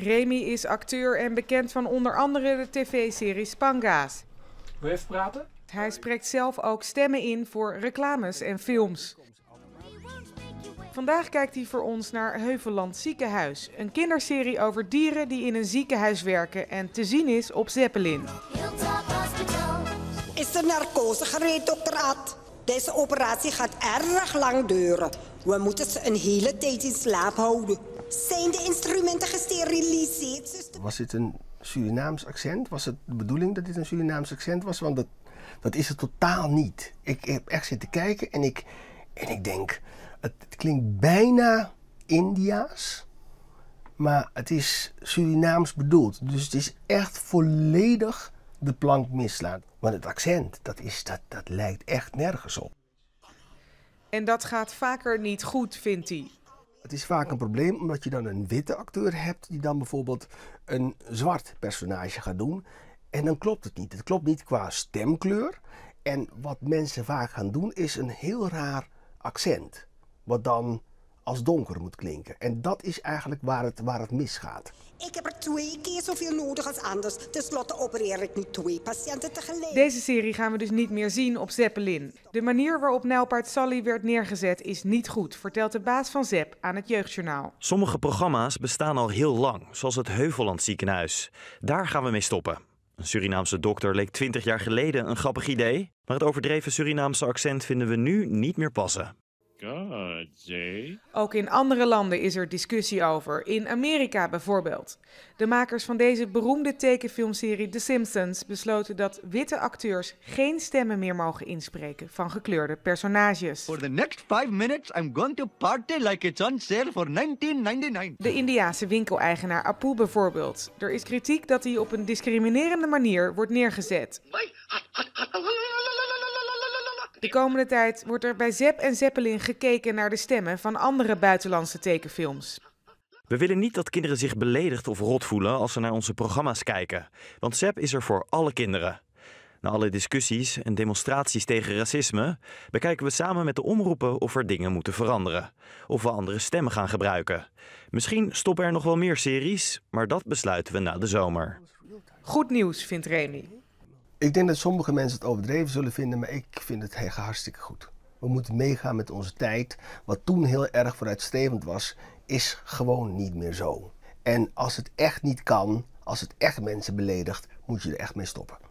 Remy is acteur en bekend van onder andere de tv-serie Spanga's. Wil je even praten? Hij spreekt zelf ook stemmen in voor reclames en films. Vandaag kijkt hij voor ons naar Heuveland Ziekenhuis. Een kinderserie over dieren die in een ziekenhuis werken en te zien is op Zeppelin. Is de narcose gereed, dokter Ad? Deze operatie gaat erg lang duren. We moeten ze een hele tijd in slaap houden. Zijn de instrumenten gesteriliseerd? Was het een Surinaams accent? Was het de bedoeling dat dit een Surinaams accent was? Want dat, dat is het totaal niet. Ik heb echt zitten kijken en ik, en ik denk, het, het klinkt bijna Indiaas, maar het is Surinaams bedoeld. Dus het is echt volledig de plank mislaat. Want het accent, dat, is, dat, dat lijkt echt nergens op. En dat gaat vaker niet goed, vindt hij. Het is vaak een probleem omdat je dan een witte acteur hebt die dan bijvoorbeeld een zwart personage gaat doen. En dan klopt het niet. Het klopt niet qua stemkleur. En wat mensen vaak gaan doen is een heel raar accent. Wat dan als donker moet klinken. En dat is eigenlijk waar het, waar het misgaat. Ik heb er twee keer zoveel nodig als anders. Ten slotte opereer ik nu twee patiënten tegelijk. Deze serie gaan we dus niet meer zien op Zeppelin. De manier waarop Nijlpaard Sally werd neergezet is niet goed, vertelt de baas van Zepp aan het Jeugdjournaal. Sommige programma's bestaan al heel lang, zoals het Heuveland Ziekenhuis. Daar gaan we mee stoppen. Een Surinaamse dokter leek 20 jaar geleden een grappig idee, maar het overdreven Surinaamse accent vinden we nu niet meer passen. Ook in andere landen is er discussie over, in Amerika bijvoorbeeld. De makers van deze beroemde tekenfilmserie The Simpsons besloten dat witte acteurs geen stemmen meer mogen inspreken van gekleurde personages. the next minutes I'm going to party like it's on sale for 1999. De Indiaanse winkeleigenaar Apu bijvoorbeeld. Er is kritiek dat hij op een discriminerende manier wordt neergezet. De komende tijd wordt er bij Zep en Zeppelin gekeken naar de stemmen van andere buitenlandse tekenfilms. We willen niet dat kinderen zich beledigd of rot voelen als ze naar onze programma's kijken. Want Zepp is er voor alle kinderen. Na alle discussies en demonstraties tegen racisme bekijken we samen met de omroepen of er dingen moeten veranderen. Of we andere stemmen gaan gebruiken. Misschien stoppen er nog wel meer series, maar dat besluiten we na de zomer. Goed nieuws, vindt Remy. Ik denk dat sommige mensen het overdreven zullen vinden, maar ik vind het hartstikke goed. We moeten meegaan met onze tijd. Wat toen heel erg vooruitstrevend was, is gewoon niet meer zo. En als het echt niet kan, als het echt mensen beledigt, moet je er echt mee stoppen.